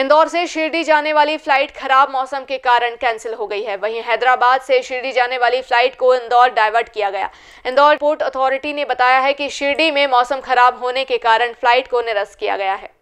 इंदौर से शिरडी जाने वाली फ्लाइट खराब मौसम के कारण कैंसिल हो गई है वहीं हैदराबाद से शिरडी जाने वाली फ्लाइट को इंदौर डाइवर्ट किया गया इंदौर पोर्ट अथॉरिटी ने बताया है कि शिरडी में मौसम खराब होने के कारण फ्लाइट को निरस्त किया गया है